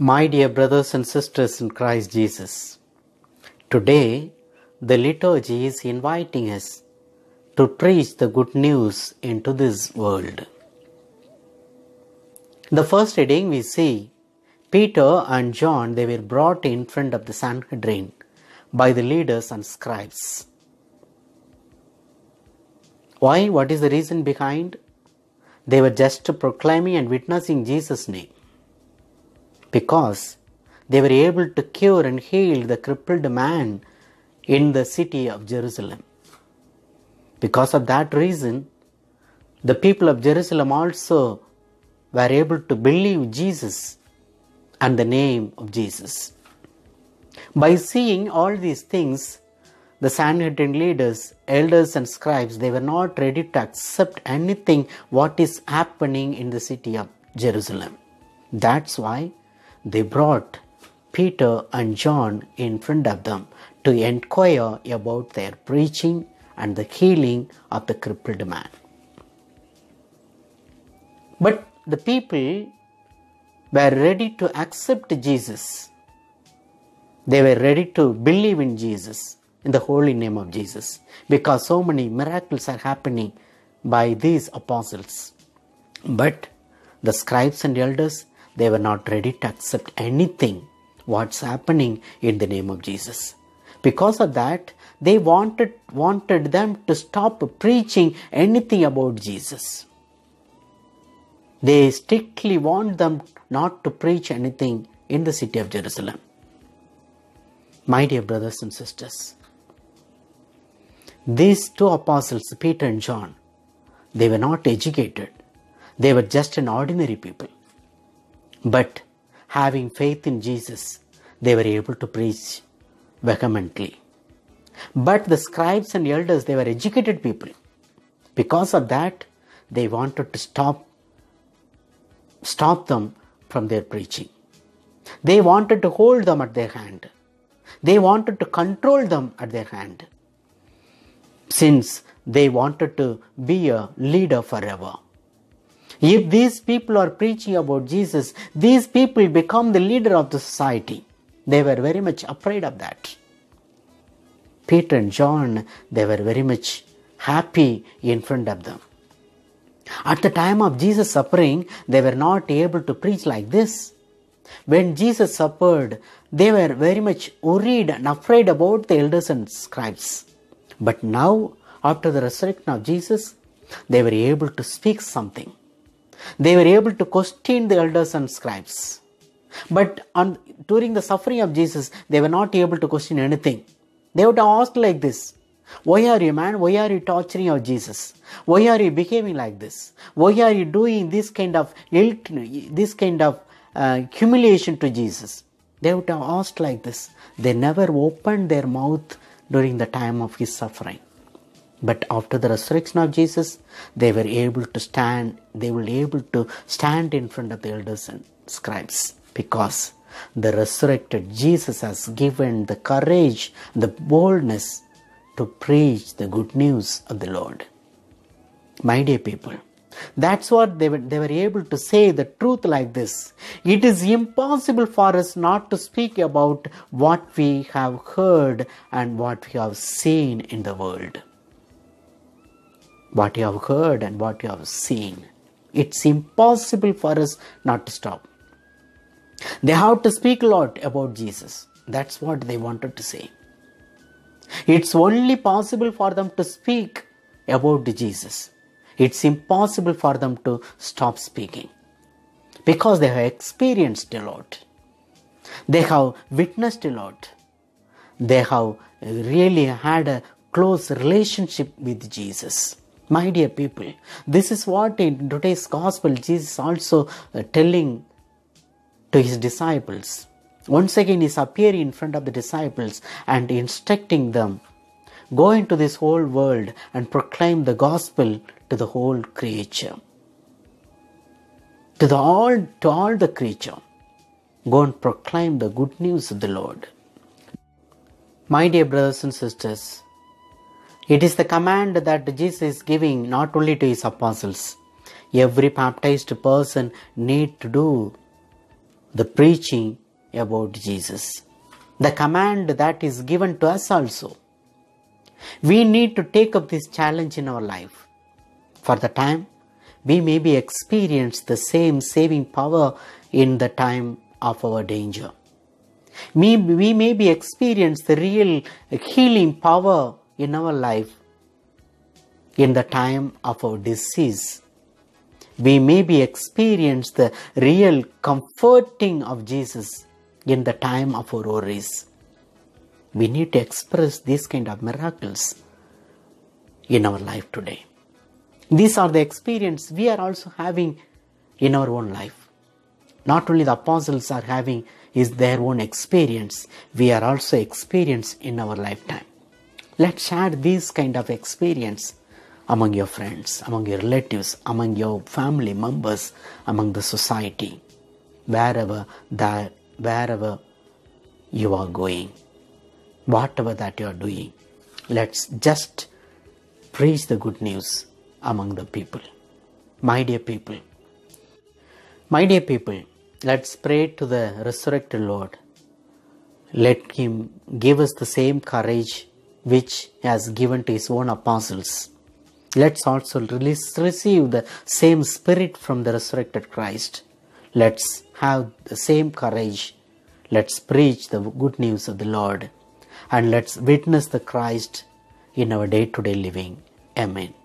My dear brothers and sisters in Christ Jesus, today the liturgy is inviting us to preach the good news into this world. the first reading we see Peter and John they were brought in front of the Sanhedrin by the leaders and scribes. Why? What is the reason behind? They were just proclaiming and witnessing Jesus' name because they were able to cure and heal the crippled man in the city of Jerusalem. Because of that reason, the people of Jerusalem also were able to believe Jesus and the name of Jesus. By seeing all these things, the Sanhedrin leaders, elders, and scribes they were not ready to accept anything what is happening in the city of Jerusalem. That's why they brought Peter and John in front of them to inquire about their preaching and the healing of the crippled man. But the people were ready to accept Jesus. They were ready to believe in Jesus, in the holy name of Jesus, because so many miracles are happening by these apostles. But the scribes and elders they were not ready to accept anything what's happening in the name of Jesus. Because of that, they wanted, wanted them to stop preaching anything about Jesus. They strictly want them not to preach anything in the city of Jerusalem. My dear brothers and sisters, these two apostles, Peter and John, they were not educated. They were just an ordinary people. But having faith in Jesus, they were able to preach vehemently. But the scribes and elders, they were educated people. Because of that, they wanted to stop, stop them from their preaching. They wanted to hold them at their hand. They wanted to control them at their hand. Since they wanted to be a leader forever. If these people are preaching about Jesus, these people become the leader of the society. They were very much afraid of that. Peter and John, they were very much happy in front of them. At the time of Jesus' suffering, they were not able to preach like this. When Jesus suffered, they were very much worried and afraid about the elders and scribes. But now, after the resurrection of Jesus, they were able to speak something. They were able to question the elders and scribes. But on, during the suffering of Jesus, they were not able to question anything. They would ask like this Why are you, man? Why are you torturing of Jesus? Why are you behaving like this? Why are you doing this kind of this kind of uh, humiliation to Jesus? They would have asked like this. They never opened their mouth during the time of his suffering but after the resurrection of jesus they were able to stand they were able to stand in front of the elders and scribes because the resurrected jesus has given the courage the boldness to preach the good news of the lord my dear people that's what they were, they were able to say the truth like this. It is impossible for us not to speak about what we have heard and what we have seen in the world what you have heard and what you have seen. It's impossible for us not to stop. They have to speak a lot about Jesus. That's what they wanted to say. It's only possible for them to speak about Jesus. It's impossible for them to stop speaking because they have experienced a lot. They have witnessed a lot. They have really had a close relationship with Jesus. My dear people, this is what in today's gospel Jesus also uh, telling to his disciples. Once again, he's appearing in front of the disciples and instructing them go into this whole world and proclaim the gospel to the whole creature to the all to all the creature go and proclaim the good news of the lord my dear brothers and sisters it is the command that Jesus is giving not only to his apostles. Every baptized person need to do the preaching about Jesus. The command that is given to us also. We need to take up this challenge in our life. For the time, we may be experience the same saving power in the time of our danger. We, may be experience the real healing power in our life in the time of our disease. We may be experience the real comforting of Jesus in the time of our worries. We need to express these kind of miracles in our life today. These are the experience we are also having in our own life. Not only the apostles are having is their own experience, we are also experience in our lifetime. Let's share these kind of experience among your friends, among your relatives, among your family members, among the society, wherever that wherever you are going, whatever that you are doing. Let's just preach the good news among the people. My dear people, my dear people, let's pray to the resurrected Lord. Let Him give us the same courage which has given to his own apostles. Let's also receive the same spirit from the resurrected Christ. Let's have the same courage. Let's preach the good news of the Lord. And let's witness the Christ in our day to day living. Amen.